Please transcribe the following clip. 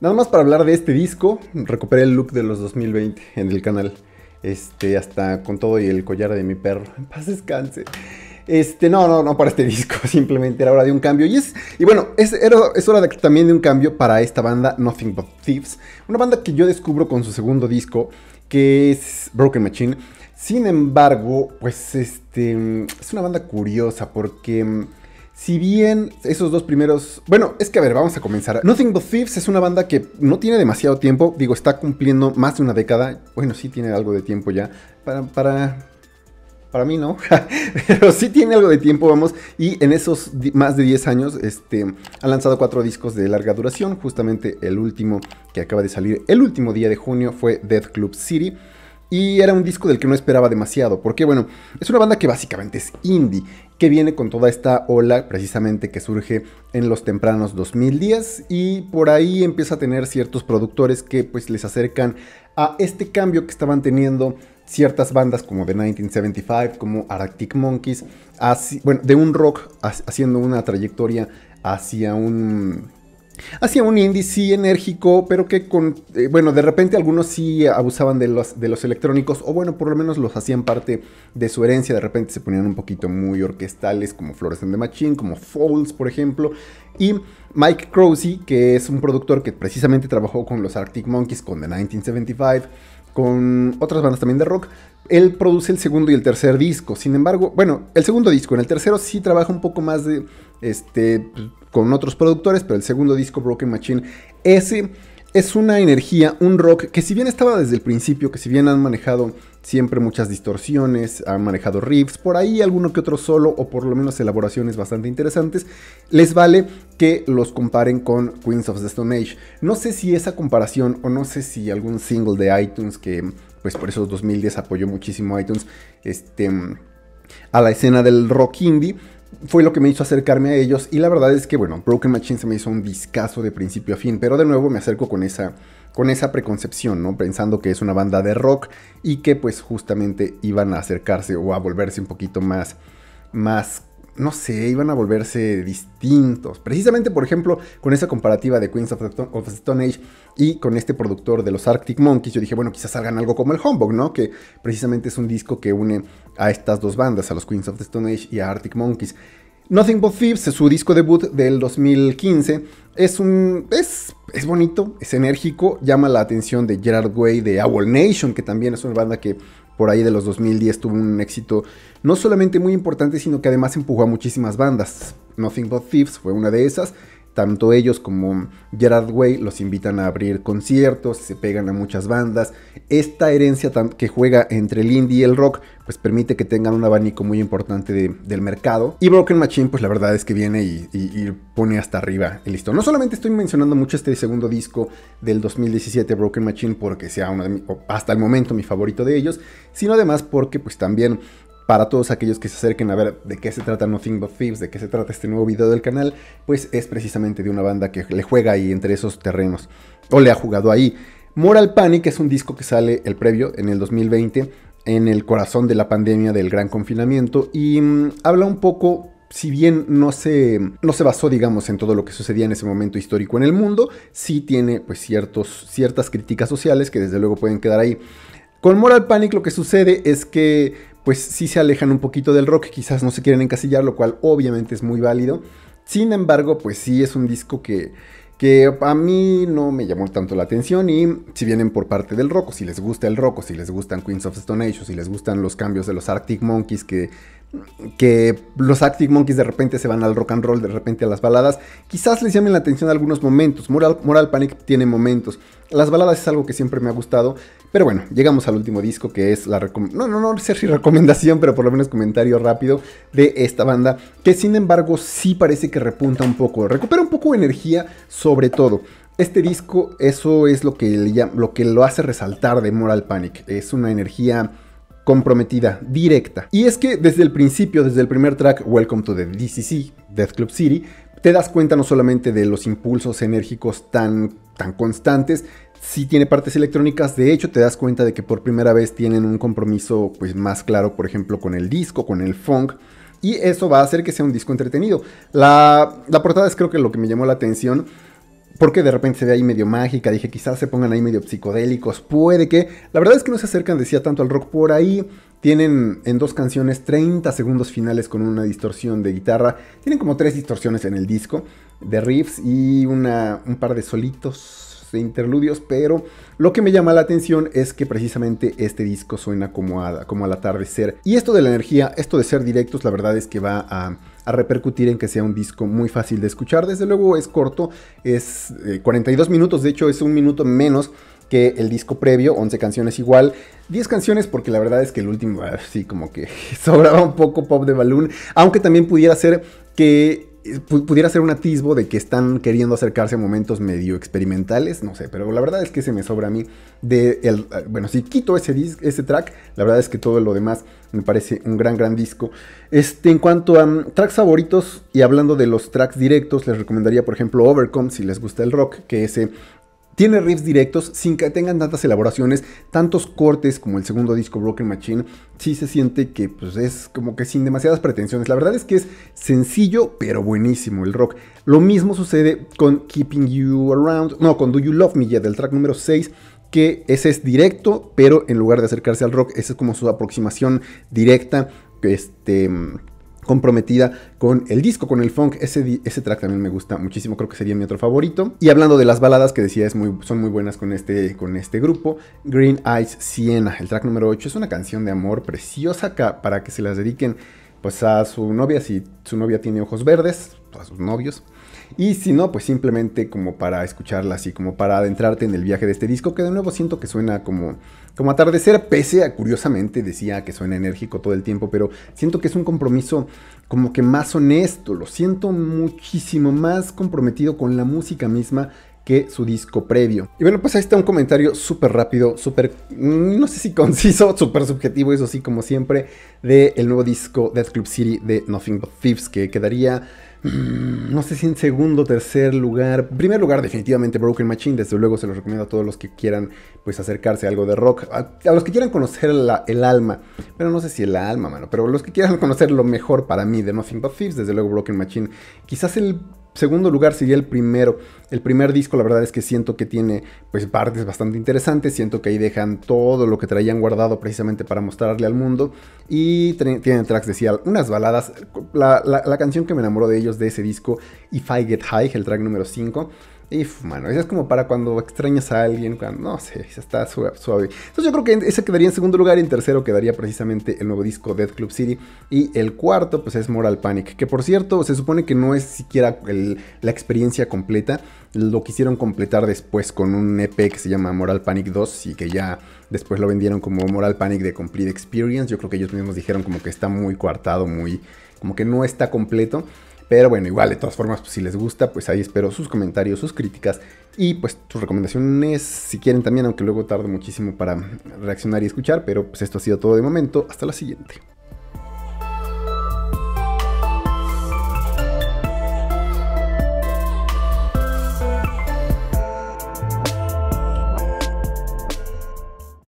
Nada más para hablar de este disco, recuperé el look de los 2020 en el canal. Este, hasta con todo y el collar de mi perro. En paz descanse. Este, no, no, no para este disco, simplemente era hora de un cambio. Y es, y bueno, es, hora también de un cambio para esta banda Nothing But Thieves, una banda que yo descubro con su segundo disco, que es Broken Machine. Sin embargo, pues este, es una banda curiosa porque si bien esos dos primeros. Bueno, es que a ver, vamos a comenzar. Nothing But Thieves es una banda que no tiene demasiado tiempo. Digo, está cumpliendo más de una década. Bueno, sí tiene algo de tiempo ya. Para. para... Para mí no, pero sí tiene algo de tiempo, vamos. Y en esos más de 10 años, este, ha lanzado cuatro discos de larga duración. Justamente el último que acaba de salir, el último día de junio, fue Death Club City. Y era un disco del que no esperaba demasiado, porque bueno, es una banda que básicamente es indie, que viene con toda esta ola precisamente que surge en los tempranos 2010 y por ahí empieza a tener ciertos productores que pues les acercan a este cambio que estaban teniendo ciertas bandas como The 1975, como Arctic Monkeys, así, bueno, de un rock haciendo una trayectoria hacia un Hacía un indie sí enérgico, pero que con, eh, bueno, de repente algunos sí abusaban de los, de los electrónicos, o bueno, por lo menos los hacían parte de su herencia, de repente se ponían un poquito muy orquestales, como Flores and the Machine, como Fouls, por ejemplo, y Mike Crowsey, que es un productor que precisamente trabajó con los Arctic Monkeys, con The 1975, con otras bandas también de rock, él produce el segundo y el tercer disco. Sin embargo, bueno, el segundo disco, en el tercero sí trabaja un poco más de este con otros productores, pero el segundo disco, Broken Machine, ese es una energía, un rock que si bien estaba desde el principio, que si bien han manejado siempre muchas distorsiones, han manejado riffs, por ahí alguno que otro solo o por lo menos elaboraciones bastante interesantes, les vale que los comparen con Queens of the Stone Age. No sé si esa comparación o no sé si algún single de iTunes que pues por esos 2010 apoyó muchísimo iTunes este a la escena del rock indie fue lo que me hizo acercarme a ellos y la verdad es que, bueno, Broken Machine se me hizo un discazo de principio a fin, pero de nuevo me acerco con esa, con esa preconcepción, ¿no? Pensando que es una banda de rock y que pues justamente iban a acercarse o a volverse un poquito más, más no sé, iban a volverse distintos. Precisamente, por ejemplo, con esa comparativa de Queens of the, Stone Age y con este productor de los Arctic Monkeys, yo dije, bueno, quizás salgan algo como el Humbug, ¿no? Que precisamente es un disco que une a estas dos bandas, a los Queens of the Stone Age y a Arctic Monkeys. Nothing But Thieves, su disco debut del 2015, es un. Es, es bonito, es enérgico, llama la atención de Gerard Way de Owl Nation, que también es una banda que por ahí de los 2010 tuvo un éxito no solamente muy importante, sino que además empujó a muchísimas bandas. Nothing But Thieves fue una de esas, tanto ellos como Gerard Way los invitan a abrir conciertos, se pegan a muchas bandas. Esta herencia que juega entre el indie y el rock, pues permite que tengan un abanico muy importante del mercado. Y Broken Machine, pues la verdad es que viene y, pone hasta arriba el listo. No solamente estoy mencionando mucho este segundo disco del 2017, Broken Machine, porque sea uno de hasta el momento mi favorito de ellos, sino además porque pues también para todos aquellos que se acerquen a ver de qué se trata Nothing But Thieves, de qué se trata este nuevo video del canal, pues es precisamente de una banda que le juega ahí entre esos terrenos, o le ha jugado ahí. Moral Panic es un disco que sale el previo en el 2020, en el corazón de la pandemia del gran confinamiento, y mm, habla un poco si bien no se, no se basó, digamos, en todo lo que sucedía en ese momento histórico en el mundo, sí tiene pues, ciertos, ciertas críticas sociales que desde luego pueden quedar ahí. Con Moral Panic lo que sucede es que pues sí se alejan un poquito del rock, quizás no se quieren encasillar, lo cual obviamente es muy válido. Sin embargo, pues sí es un disco que, que a mí no me llamó tanto la atención y si vienen por parte del rock, o si les gusta el rock, o si les gustan Queens of Stone Age, o si les gustan los cambios de los Arctic Monkeys que que los Arctic Monkeys de repente se van al rock and roll, de repente a las baladas. Quizás les llamen la atención algunos momentos. Moral, Panic tiene momentos. Las baladas es algo que siempre me ha gustado. Pero bueno, llegamos al último disco que es la no, no, sé si recomendación, pero por lo menos comentario rápido de esta banda. Que sin embargo sí parece que repunta un poco, recupera un poco de energía sobre todo. Este disco, eso es lo que, lo que lo hace resaltar de Moral Panic. Es una energía comprometida, directa. Y es que desde el principio, desde el primer track, Welcome to the DCC, Death Club City, te das cuenta no solamente de los impulsos enérgicos tan, tan constantes, si tiene partes electrónicas, de hecho te das cuenta de que por primera vez tienen un compromiso pues, más claro, por ejemplo, con el disco, con el funk, y eso va a hacer que sea un disco entretenido. La, la portada es creo que lo que me llamó la atención, porque de repente se ve ahí medio mágica, dije quizás se pongan ahí medio psicodélicos, puede que, la verdad es que no se acercan, decía tanto al rock por ahí, tienen en dos canciones 30 segundos finales con una distorsión de guitarra, tienen como tres distorsiones en el disco de riffs y una, un par de solitos de interludios, pero lo que me llama la atención es que precisamente este disco suena como, a, como al atardecer. Y esto de la energía, esto de ser directos, la verdad es que va a a repercutir en que sea un disco muy fácil de escuchar. Desde luego es corto, es 42 eh, minutos, de hecho es un minuto menos que el disco previo, 11 canciones igual, 10 canciones porque la verdad es que el último ah, sí como que sobraba un poco pop de balloon, aunque también pudiera ser que pudiera ser un atisbo de que están queriendo acercarse a momentos medio experimentales, no sé, pero la verdad es que se me sobra a mí de el, bueno, si quito ese ese track, la verdad es que todo lo demás me parece un gran gran disco. Este, en cuanto a mm, tracks favoritos y hablando de los tracks directos, les recomendaría por ejemplo Overcome si les gusta el rock, que ese tiene riffs directos sin que tengan tantas elaboraciones, tantos cortes como el segundo disco Broken Machine. Sí se siente que pues, es como que sin demasiadas pretensiones. La verdad es que es sencillo pero buenísimo el rock. Lo mismo sucede con Keeping You Around, no, con Do You Love Me Yet, del track número 6 que ese es directo, pero en lugar de acercarse al rock, esa es como su aproximación directa, este, comprometida con el disco, con el funk. Ese, ese track también me gusta muchísimo, creo que sería mi otro favorito. Y hablando de las baladas que decía, es muy, son muy buenas con este, con este grupo, Green Eyes Siena, el track número 8, es una canción de amor preciosa para que se las dediquen pues a su novia si su novia tiene ojos verdes a sus novios. Y si no, pues simplemente como para escucharla así, como para adentrarte en el viaje de este disco, que de nuevo siento que suena como, como atardecer, pese a curiosamente decía que suena enérgico todo el tiempo, pero siento que es un compromiso como que más honesto, lo siento muchísimo más comprometido con la música misma que su disco previo. Y bueno, pues ahí está un comentario súper rápido, súper, no sé si conciso, súper subjetivo, eso sí, como siempre, del el nuevo disco Death Club City de Nothing But Thieves, que quedaría Mm, no sé si en segundo, tercer lugar, primer lugar definitivamente Broken Machine, desde luego se los recomiendo a todos los que quieran pues acercarse a algo de rock, a, los que quieran conocer el alma, pero no sé si el alma, mano, pero los que quieran conocer lo mejor para mí de Nothing But Thieves, desde luego Broken Machine, quizás el segundo lugar sería el primero. El primer disco la verdad es que siento que tiene pues partes bastante interesantes, siento que ahí dejan todo lo que traían guardado precisamente para mostrarle al mundo y tienen tracks, decía, unas baladas. La, la canción que me enamoró de ellos de ese disco, If I Get High, el track número 5 y, mano, es como para cuando extrañas a alguien, cuando, no sé, está suave. Entonces yo creo que ese quedaría en segundo lugar y en tercero quedaría precisamente el nuevo disco Dead Club City. Y el cuarto, pues es Moral Panic, que por cierto, se supone que no es siquiera la experiencia completa. Lo quisieron completar después con un EP que se llama Moral Panic 2 y que ya después lo vendieron como Moral Panic de Complete Experience. Yo creo que ellos mismos dijeron como que está muy coartado, muy... como que no está completo. Pero bueno, igual, de todas formas, pues, si les gusta, pues ahí espero sus comentarios, sus críticas y pues sus recomendaciones, si quieren también, aunque luego tarde muchísimo para reaccionar y escuchar, pero pues esto ha sido todo de momento, hasta la siguiente.